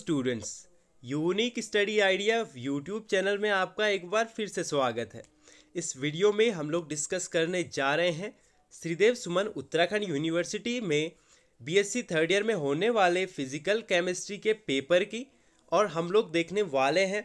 students unique study idea YouTube channel में आपका एक बार फिर से स्वागत है इस वीडियो में हम लोग डिस्कस करने जा रहे हैं श्रीदेव सुमन उत्तराखंड यूनिवर्सिटी में बीएससी थर्ड ईयर में होने वाले फिजिकल केमिस्ट्री के पेपर की और हम लोग देखने वाले हैं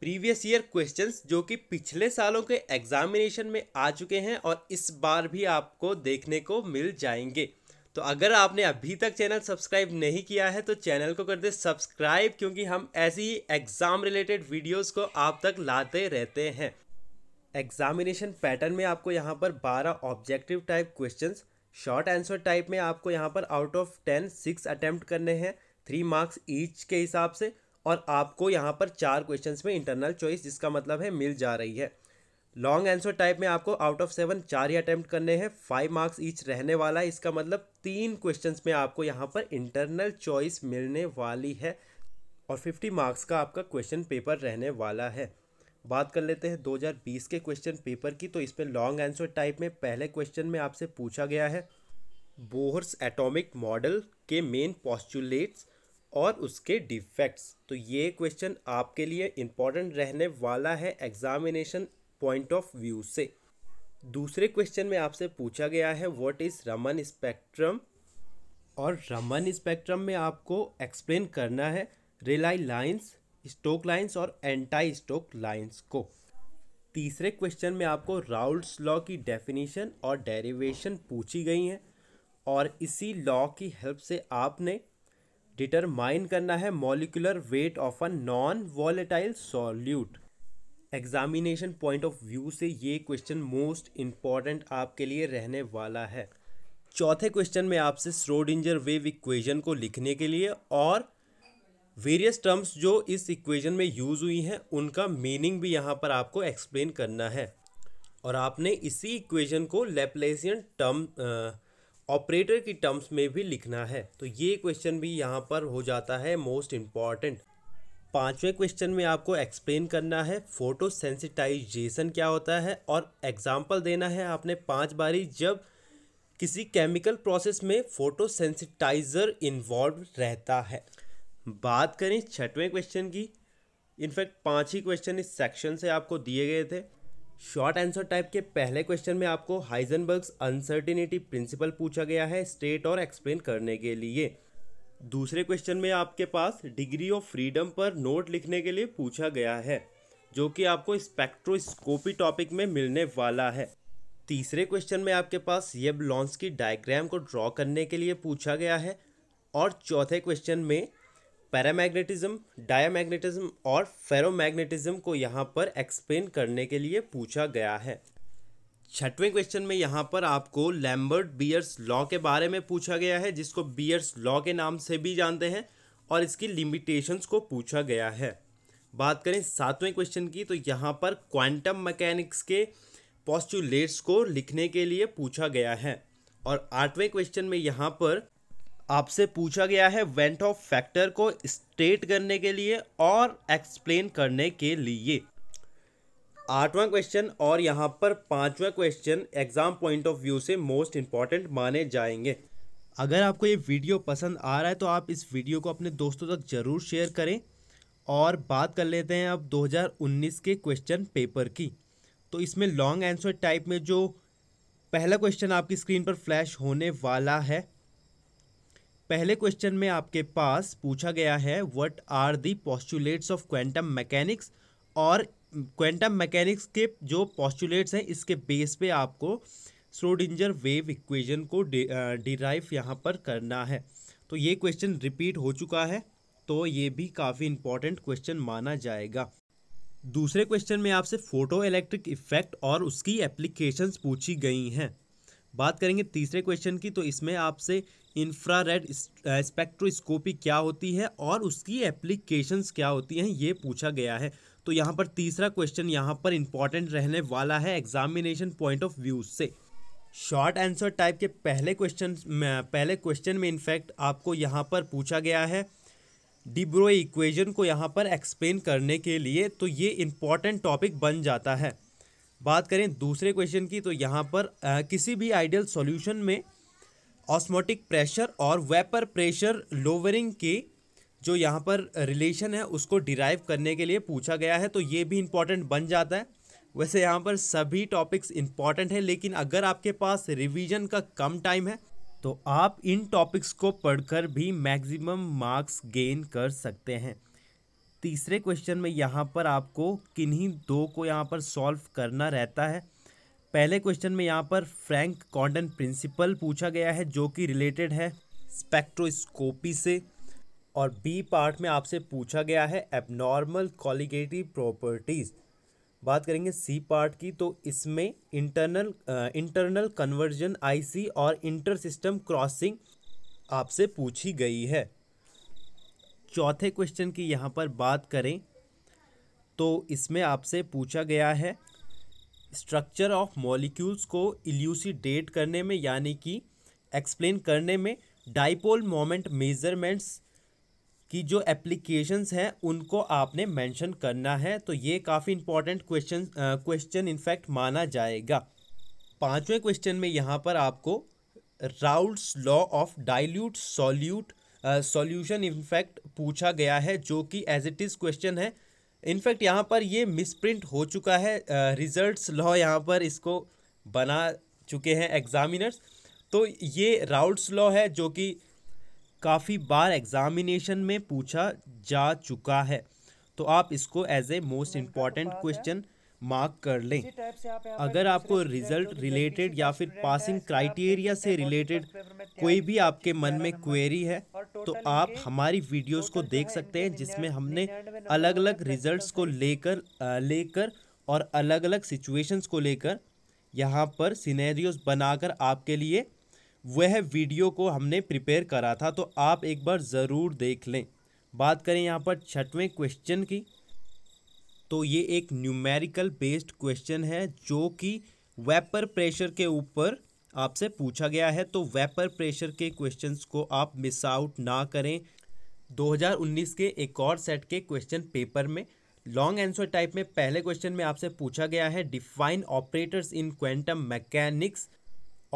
प्रीवियस ईयर क्वेश्चन जो कि पिछले सालों के एग्जामिनेशन में आ चुके हैं और इस बार भी आपको देखने को मिल जाएंगे तो अगर आपने अभी तक चैनल सब्सक्राइब नहीं किया है तो चैनल को कर दे सब्सक्राइब क्योंकि हम ऐसी ही एग्ज़ाम रिलेटेड वीडियोस को आप तक लाते रहते हैं एग्जामिनेशन पैटर्न में आपको यहाँ पर 12 objective type questions short answer type में आपको यहाँ पर out of ten six attempt करने हैं थ्री मार्क्स ईच के हिसाब से और आपको यहाँ पर चार क्वेश्चंस में इंटरनल चॉइस जिसका मतलब है मिल जा रही है लॉन्ग आंसर टाइप में आपको आउट ऑफ सेवन चार ही अटैम्प्ट करने हैं फाइव मार्क्स ईच रहने वाला है इसका मतलब तीन क्वेश्चंस में आपको यहाँ पर इंटरनल चॉइस मिलने वाली है और फिफ्टी मार्क्स का आपका क्वेश्चन पेपर रहने वाला है बात कर लेते हैं 2020 के क्वेश्चन पेपर की तो इस पर लॉन्ग आंसर टाइप में पहले क्वेश्चन में आपसे पूछा गया है बोहर्स एटॉमिक मॉडल के मेन पॉस्टुलेट्स और उसके डिफेक्ट्स तो ये क्वेश्चन आपके लिए इम्पॉर्टेंट रहने वाला है एग्जामिनेशन पॉइंट ऑफ व्यू से दूसरे क्वेश्चन में आपसे पूछा गया है व्हाट इज़ रमन स्पेक्ट्रम और रमन स्पेक्ट्रम में आपको एक्सप्लेन करना है रिलाई लाइन्स स्टोक लाइन्स और एंटी स्टोक लाइन्स को तीसरे क्वेश्चन में आपको राउल्ड्स लॉ की डेफिनेशन और डेरिवेशन पूछी गई हैं और इसी लॉ की हेल्प से आपने डिटरमाइन करना है molecular weight of a non volatile solute examination point of view से ये क्वेश्चन मोस्ट इम्पॉर्टेंट आपके लिए रहने वाला है चौथे क्वेश्चन में आपसे स्रोडिंजर वेव इक्वेशन को लिखने के लिए और वेरियस टर्म्स जो इस इक्वेशन में यूज़ हुई हैं उनका मीनिंग भी यहाँ पर आपको एक्सप्लेन करना है और आपने इसी इक्वेशन को लेप्लेसियन टर्म ऑपरेटर की टर्म्स में भी लिखना है तो ये क्वेश्चन भी यहाँ पर हो जाता है मोस्ट इम्पॉर्टेंट पांचवें क्वेश्चन में आपको एक्सप्लेन करना है फोटो सेंसिटाइजेशन क्या होता है और एग्जाम्पल देना है आपने पाँच बारी जब किसी केमिकल प्रोसेस में फोटो सेंसिटाइज़र इन्वॉल्व रहता है बात करें छठवें क्वेश्चन की इनफैक्ट पांच ही क्वेश्चन इस सेक्शन से आपको दिए गए थे शॉर्ट आंसर टाइप के पहले क्वेश्चन में आपको हाइजनबर्ग्स अनसर्टिनिटी प्रिंसिपल पूछा गया है स्टेट और एक्सप्लेन करने के लिए दूसरे क्वेश्चन में आपके पास डिग्री ऑफ फ्रीडम पर नोट लिखने के लिए पूछा गया है जो कि आपको स्पेक्ट्रोस्कोपी टॉपिक में मिलने वाला है तीसरे क्वेश्चन में आपके पास येब लॉन्स की डायग्राम को ड्रॉ करने के लिए पूछा गया है और चौथे क्वेश्चन में पैरामैग्नेटिज्म डायमैग्नेटिज्म और फेरोमैग्नेटिज्म को यहाँ पर एक्सप्लेन करने के लिए पूछा गया है छठवें क्वेश्चन में यहाँ पर आपको लैम्बर्ट बियर्स लॉ के बारे में पूछा गया है जिसको बियर्स लॉ के नाम से भी जानते हैं और इसकी लिमिटेशंस को पूछा गया है बात करें सातवें क्वेश्चन की तो यहाँ पर क्वांटम मैकेनिक्स के पॉस्टुलेट्स को लिखने के लिए पूछा गया है और आठवें क्वेश्चन में यहाँ पर आपसे पूछा गया है वेंट ऑफ फैक्टर को स्टेट करने के लिए और एक्सप्लेन करने के लिए आठवां क्वेश्चन और यहाँ पर पांचवा question exam point of view से मोस्ट इम्पॉर्टेंट माने जाएंगे अगर आपको ये वीडियो पसंद आ रहा है तो आप इस वीडियो को अपने दोस्तों तक ज़रूर शेयर करें और बात कर लेते हैं अब 2019 के क्वेश्चन पेपर की तो इसमें लॉन्ग आंसर टाइप में जो पहला क्वेश्चन आपकी स्क्रीन पर फ्लैश होने वाला है पहले क्वेश्चन में आपके पास पूछा गया है what are the postulates of quantum mechanics और क्वांटम मैकेनिक्स के जो पॉस्टुलेट्स हैं इसके बेस पे आपको स्रोडिंजर वेव इक्वेशन को डिराइव यहाँ पर करना है तो ये क्वेश्चन रिपीट हो चुका है तो ये भी काफ़ी इंपॉर्टेंट क्वेश्चन माना जाएगा दूसरे क्वेश्चन में आपसे फ़ोटो इलेक्ट्रिक इफेक्ट और उसकी एप्लीकेशंस पूछी गई हैं बात करेंगे तीसरे क्वेश्चन की तो इसमें आपसे इंफ्रारेड स्पेक्ट्रोस्कोपी क्या होती है और उसकी एप्लीकेशंस क्या होती हैं ये पूछा गया है तो यहाँ पर तीसरा क्वेश्चन यहाँ पर इंपॉर्टेंट रहने वाला है एग्जामिनेशन पॉइंट ऑफ व्यू से शॉर्ट आंसर टाइप के पहले क्वेश्चन पहले क्वेश्चन में इनफैक्ट आपको यहाँ पर पूछा गया है डिब्रो इक्वेजन को यहाँ पर एक्सप्लेन करने के लिए तो ये इम्पॉर्टेंट टॉपिक बन जाता है बात करें दूसरे क्वेश्चन की तो यहाँ पर आ, किसी भी आइडियल सॉल्यूशन में ऑस्मोटिक प्रेशर और वेपर प्रेशर लोवरिंग के जो यहाँ पर रिलेशन है उसको डिराइव करने के लिए पूछा गया है तो ये भी इम्पॉर्टेंट बन जाता है वैसे यहाँ पर सभी टॉपिक्स इम्पॉर्टेंट है लेकिन अगर आपके पास रिवीजन का कम टाइम है तो आप इन टॉपिक्स को पढ़कर भी मैक्सिमम मार्क्स गेन कर सकते हैं तीसरे क्वेश्चन में यहाँ पर आपको किन्हीं दो को यहाँ पर सॉल्व करना रहता है पहले क्वेश्चन में यहाँ पर फ्रैंक कॉन्डन प्रिंसिपल पूछा गया है जो कि रिलेटेड है स्पेक्ट्रोस्कोपी से और बी पार्ट में आपसे पूछा गया है एबनॉर्मल कॉलिगेटिव प्रॉपर्टीज़ बात करेंगे सी पार्ट की तो इसमें इंटरनल इंटरनल कन्वर्जन आईसी और इंटर सिस्टम क्रॉसिंग आपसे पूछी गई है चौथे क्वेश्चन की यहाँ पर बात करें तो इसमें आपसे पूछा गया है स्ट्रक्चर ऑफ मॉलिक्यूल्स को इल्यूसीडेट करने में यानी कि एक्सप्लेन करने में डाइपोल मोमेंट मेजरमेंट्स कि जो एप्लीकेशंस हैं उनको आपने मेंशन करना है तो ये काफ़ी इंपॉर्टेंट क्वेश्चन क्वेश्चन इनफैक्ट माना जाएगा पांचवें क्वेश्चन में यहाँ पर आपको Raoult's law of dilute solute solution in fact पूछा गया है जो कि एज इट इज़ क्वेश्चन है इनफैक्ट यहाँ पर ये मिसप्रिंट हो चुका है रिजल्ट्स लॉ यहाँ पर इसको बना चुके हैं एग्जामिनर्स तो ये राउल्स लॉ है जो कि काफ़ी बार एग्ज़ामिनेशन में पूछा जा चुका है तो आप इसको as a most important question mark कर लें अगर आपको रिजल्ट रिलेटेड या फिर पासिंग क्राइटेरिया से रिलेटेड कोई भी आपके मन में क्वेरी है तो आप हमारी वीडियोस को देख सकते हैं जिसमें हमने अलग अलग रिजल्ट्स को लेकर लेकर और अलग अलग सिचुएशंस को लेकर यहाँ पर सिनेरियोज बनाकर आपके लिए वह वीडियो को हमने प्रिपेयर करा था तो आप एक बार ज़रूर देख लें बात करें यहाँ पर छठवें क्वेश्चन की तो ये एक न्यूमेरिकल बेस्ड क्वेश्चन है जो कि वेपर प्रेशर के ऊपर आपसे पूछा गया है तो वेपर प्रेशर के क्वेश्चंस को आप मिस आउट ना करें 2019 के एक और सेट के क्वेश्चन पेपर में लॉन्ग आंसर टाइप में पहले क्वेश्चन में आपसे पूछा गया है define operators in quantum mechanics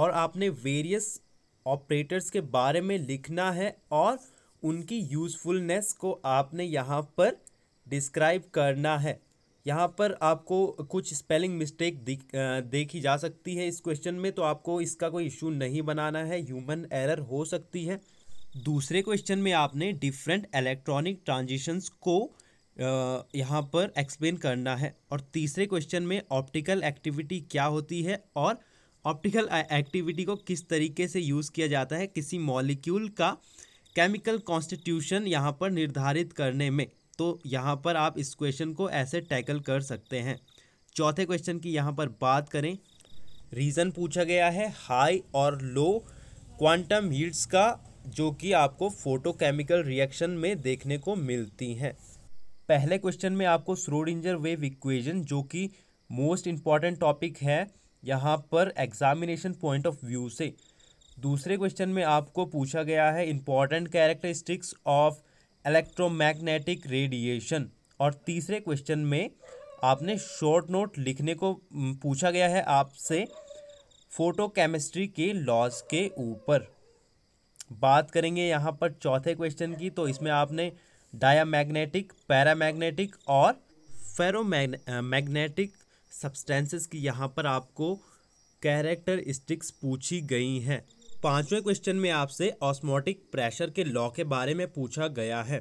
और आपने वेरियस ऑपरेटर्स के बारे में लिखना है और उनकी यूज़फुलनेस को आपने यहाँ पर डिस्क्राइब करना है यहाँ पर आपको कुछ स्पेलिंग मिस्टेक देखी जा सकती है इस क्वेश्चन में तो आपको इसका कोई इशू नहीं बनाना है ह्यूमन एरर हो सकती है दूसरे क्वेश्चन में आपने डिफरेंट इलेक्ट्रॉनिक ट्रांजिशंस को यहाँ पर एक्सप्लेन करना है और तीसरे क्वेश्चन में ऑप्टिकल एक्टिविटी क्या होती है और ऑप्टिकल एक्टिविटी को किस तरीके से यूज़ किया जाता है किसी मॉलिक्यूल का केमिकल कॉन्स्टिट्यूशन यहाँ पर निर्धारित करने में तो यहाँ पर आप इस क्वेश्चन को ऐसे टैकल कर सकते हैं चौथे क्वेश्चन की यहाँ पर बात करें रीज़न पूछा गया है हाई और लो क्वांटम हीट्स का जो कि आपको फोटोकेमिकल रिएक्शन में देखने को मिलती हैं पहले क्वेश्चन में आपको स्रोडिंजर वेव इक्वेशन जो कि मोस्ट इम्पॉर्टेंट टॉपिक है यहाँ पर एग्जामिनेशन पॉइंट ऑफ व्यू से दूसरे क्वेश्चन में आपको पूछा गया है important characteristics of electromagnetic radiation और तीसरे क्वेश्चन में आपने शॉर्ट नोट लिखने को पूछा गया है आपसे फोटोकेमिस्ट्री के लॉज के ऊपर बात करेंगे यहाँ पर चौथे क्वेश्चन की तो इसमें आपने डायामैग्नेटिक पैरामैग्नेटिक और फेरोमैग्नेटिक सब्सटेंसेस की यहाँ पर आपको कैरेक्टरिस्टिक्स पूछी गई हैं पांचवें क्वेश्चन में आपसे ऑस्मोटिक प्रेशर के लॉ के बारे में पूछा गया है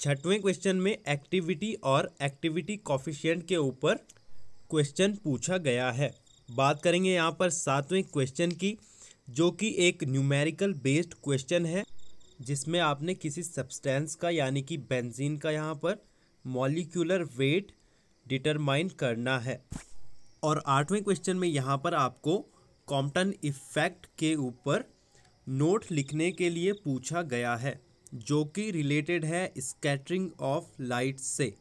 छठवें क्वेश्चन में एक्टिविटी और एक्टिविटी कॉफिशियंट के ऊपर क्वेश्चन पूछा गया है बात करेंगे यहाँ पर सातवें क्वेश्चन की जो कि एक न्यूमेरिकल बेस्ड क्वेश्चन है जिसमें आपने किसी सब्सटेंस का यानी कि बेंजीन का यहाँ पर मॉलिक्यूलर वेट डिटरमाइन करना है और आठवें क्वेश्चन में यहाँ पर आपको कॉम्पटन इफ़ेक्ट के ऊपर नोट लिखने के लिए पूछा गया है जो कि रिलेटेड है स्कैटरिंग ऑफ लाइट से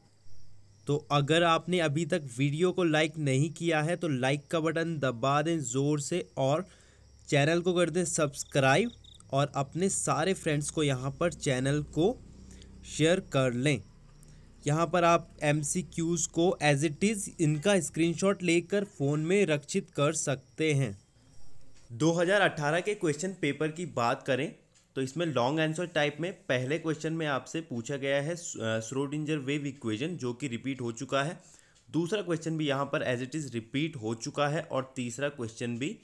तो अगर आपने अभी तक वीडियो को लाइक नहीं किया है तो लाइक का बटन दबा दें ज़ोर से और चैनल को कर दें सब्सक्राइब और अपने सारे फ्रेंड्स को यहाँ पर चैनल को शेयर कर लें यहाँ पर आप एम को एज इट इज़ इनका स्क्रीनशॉट लेकर फ़ोन में रक्षित कर सकते हैं 2018 के क्वेश्चन पेपर की बात करें तो इसमें लॉन्ग आंसर टाइप में पहले क्वेश्चन में आपसे पूछा गया है स्रोडिंजर वेव इक्वेशन जो कि रिपीट हो चुका है दूसरा क्वेश्चन भी यहाँ पर एज इट इज़ रिपीट हो चुका है और तीसरा क्वेश्चन भी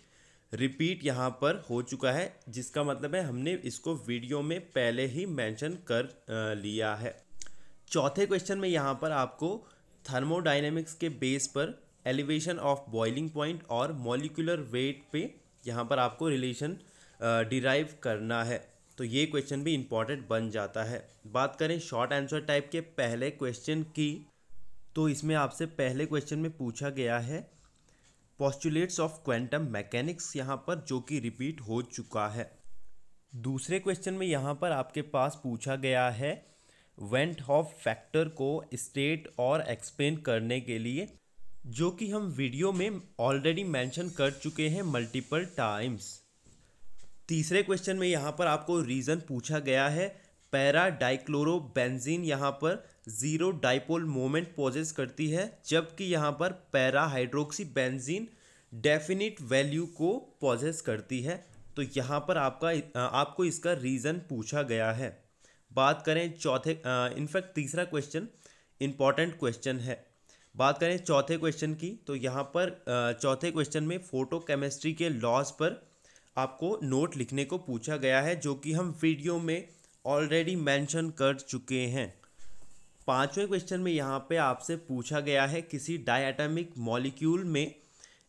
रिपीट यहाँ पर हो चुका है जिसका मतलब है हमने इसको वीडियो में पहले ही मेंशन कर लिया है चौथे क्वेश्चन में यहाँ पर आपको थर्मोडाइनेमिक्स के बेस पर एलिवेशन ऑफ बॉइलिंग पॉइंट और मॉलिकुलर वेट पे यहाँ पर आपको रिलेशन डिराइव करना है तो ये क्वेश्चन भी इम्पॉर्टेंट बन जाता है बात करें शॉर्ट आंसर टाइप के पहले क्वेश्चन की तो इसमें आपसे पहले क्वेश्चन में पूछा गया है पॉस्टुलेट्स ऑफ क्वांटम मैकेनिक्स यहाँ पर जो कि रिपीट हो चुका है दूसरे क्वेश्चन में यहाँ पर आपके पास पूछा गया है वेंट हॉफ फैक्टर को स्टेट और एक्सप्लेन करने के लिए जो कि हम वीडियो में ऑलरेडी मेंशन कर चुके हैं मल्टीपल टाइम्स तीसरे क्वेश्चन में यहाँ पर आपको रीज़न पूछा गया है पैरा डाइक्लोरो बेंजीन यहाँ पर ज़ीरो डाइपोल मोमेंट पॉजेस करती है जबकि यहाँ पर para hydroxy benzene definite value को पॉजेस करती है तो यहाँ पर आपका आपको इसका रीज़न पूछा गया है बात करें चौथे इनफैक्ट तीसरा क्वेश्चन इम्पॉर्टेंट क्वेश्चन है बात करें चौथे क्वेश्चन की तो यहाँ पर चौथे क्वेश्चन में फ़ोटो केमिस्ट्री के लॉज पर आपको नोट लिखने को पूछा गया है जो कि हम वीडियो में ऑलरेडी मेंशन कर चुके हैं पांचवें क्वेश्चन में यहाँ पे आपसे पूछा गया है किसी डायटमिक मॉलिक्यूल में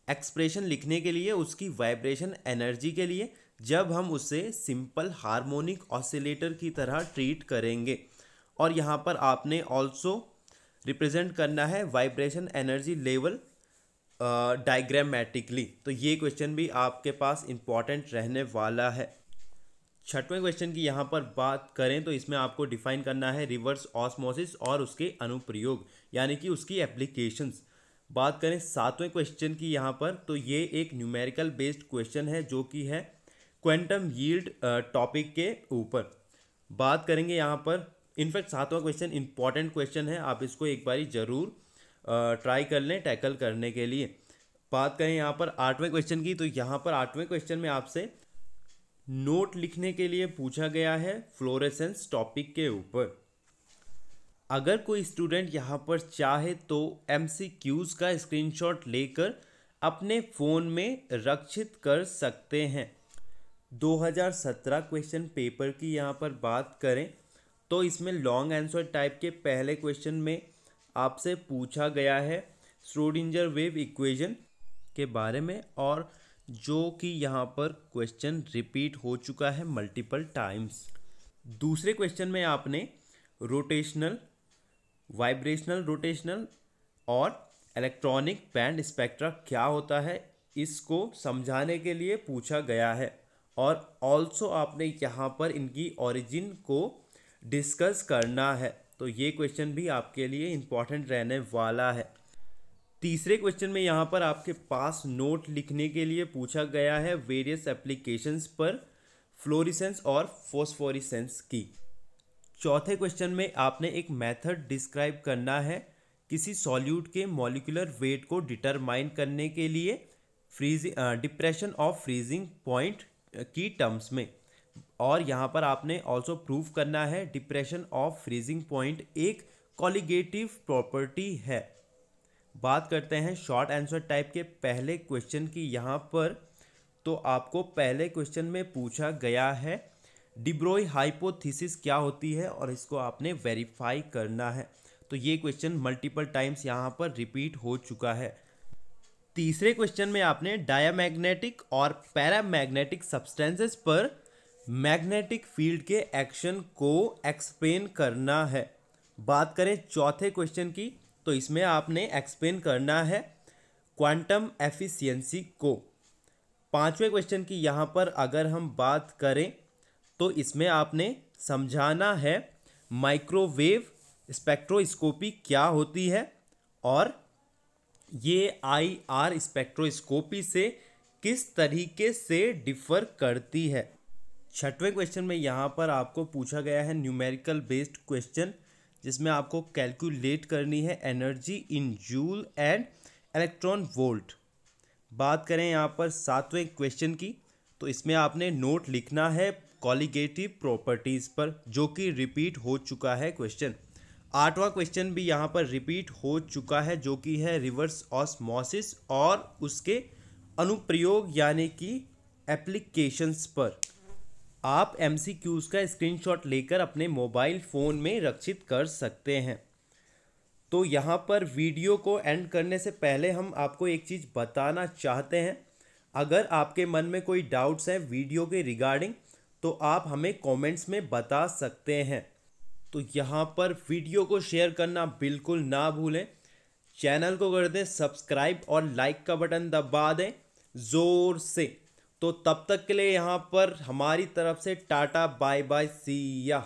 एक्सप्रेशन लिखने के लिए उसकी वाइब्रेशन एनर्जी के लिए जब हम उसे सिंपल हार्मोनिक ऑसिलेटर की तरह ट्रीट करेंगे और यहाँ पर आपने ऑल्सो रिप्रेजेंट करना है वाइब्रेशन एनर्जी लेवल डायग्रामेटिकली तो ये क्वेश्चन भी आपके पास इम्पॉर्टेंट रहने वाला है छठवें क्वेश्चन की यहाँ पर बात करें तो इसमें आपको डिफाइन करना है रिवर्स ऑस्मोसिस और उसके अनुप्रयोग यानी कि उसकी एप्लीकेशंस बात करें सातवें क्वेश्चन की यहाँ पर तो ये एक न्यूमेरिकल बेस्ड क्वेश्चन है जो कि है क्वेंटम यील्ड टॉपिक के ऊपर बात करेंगे यहाँ पर इनफैक्ट सातवां क्वेश्चन इंपॉर्टेंट क्वेश्चन है आप इसको एक बारी ज़रूर ट्राई uh, कर लें टैकल करने के लिए बात करें यहाँ पर आठवें क्वेश्चन की तो यहाँ पर आठवें क्वेश्चन में आपसे नोट लिखने के लिए पूछा गया है फ्लोरेसेंस टॉपिक के ऊपर अगर कोई स्टूडेंट यहाँ पर चाहे तो एम का स्क्रीनशॉट लेकर अपने फ़ोन में रक्षित कर सकते हैं 2017 क्वेश्चन पेपर की यहाँ पर बात करें तो इसमें लॉन्ग आंसर टाइप के पहले क्वेश्चन में आपसे पूछा गया है स्रोडिंजर वेव इक्वेशन के बारे में और जो कि यहाँ पर क्वेश्चन रिपीट हो चुका है मल्टीपल टाइम्स दूसरे क्वेश्चन में आपने रोटेशनल वाइब्रेशनल रोटेशनल और इलेक्ट्रॉनिक बैंड स्पेक्ट्रा क्या होता है इसको समझाने के लिए पूछा गया है और ऑल्सो आपने यहाँ पर इनकी ओरिजिन को डिस्कस करना है तो ये क्वेश्चन भी आपके लिए इम्पॉर्टेंट रहने वाला है तीसरे क्वेश्चन में यहाँ पर आपके पास नोट लिखने के लिए पूछा गया है वेरियस एप्लीकेशंस पर फ्लोरिसेंस और फोस्फोरिसेंस की चौथे क्वेश्चन में आपने एक मेथड डिस्क्राइब करना है किसी सॉल्यूट के मॉलिकुलर वेट को डिटरमाइन करने के लिए freezing depression of freezing point की टर्म्स में और यहाँ पर आपने ऑल्सो प्रूव करना है डिप्रेशन ऑफ फ्रीजिंग पॉइंट एक कॉलिगेटिव प्रॉपर्टी है बात करते हैं शॉर्ट आंसर टाइप के पहले क्वेश्चन की यहाँ पर तो आपको पहले क्वेश्चन में पूछा गया है डिब्रोई हाइपोथीसिस क्या होती है और इसको आपने वेरीफाई करना है तो ये क्वेश्चन मल्टीपल टाइम्स यहाँ पर रिपीट हो चुका है तीसरे क्वेश्चन में आपने डायमैग्नेटिक और पैरामैग्नेटिक सब्सटेंसेस पर मैग्नेटिक फील्ड के एक्शन को एक्सप्लेन करना है बात करें चौथे क्वेश्चन की तो इसमें आपने एक्सप्लेन करना है क्वांटम एफिशिएंसी को पांचवें क्वेश्चन की यहाँ पर अगर हम बात करें तो इसमें आपने समझाना है माइक्रोवेव स्पेक्ट्रोस्कोपी क्या होती है और ये आई आर स्पेक्ट्रोस्कोपी से किस तरीके से डिफर करती है छठवें क्वेश्चन में यहाँ पर आपको पूछा गया है न्यूमेरिकल बेस्ड क्वेश्चन जिसमें आपको कैलकुलेट करनी है energy in joule and electron volt बात करें यहाँ पर सातवें क्वेश्चन की तो इसमें आपने नोट लिखना है कॉलीगेटिव प्रॉपर्टीज़ पर जो कि रिपीट हो चुका है क्वेश्चन आठवां क्वेश्चन भी यहाँ पर रिपीट हो चुका है जो कि है रिवर्स ऑस्मोसिस और उसके अनुप्रयोग यानी कि एप्लीकेशंस पर आप एम का स्क्रीनशॉट लेकर अपने मोबाइल फ़ोन में रक्षित कर सकते हैं तो यहाँ पर वीडियो को एंड करने से पहले हम आपको एक चीज़ बताना चाहते हैं अगर आपके मन में कोई डाउट्स हैं वीडियो के रिगार्डिंग तो आप हमें कमेंट्स में बता सकते हैं तो यहाँ पर वीडियो को शेयर करना बिल्कुल ना भूलें चैनल को कर दें सब्सक्राइब और लाइक का बटन दबा दें ज़ोर से तो तब तक के लिए यहाँ पर हमारी तरफ से टाटा बाय बाय सिया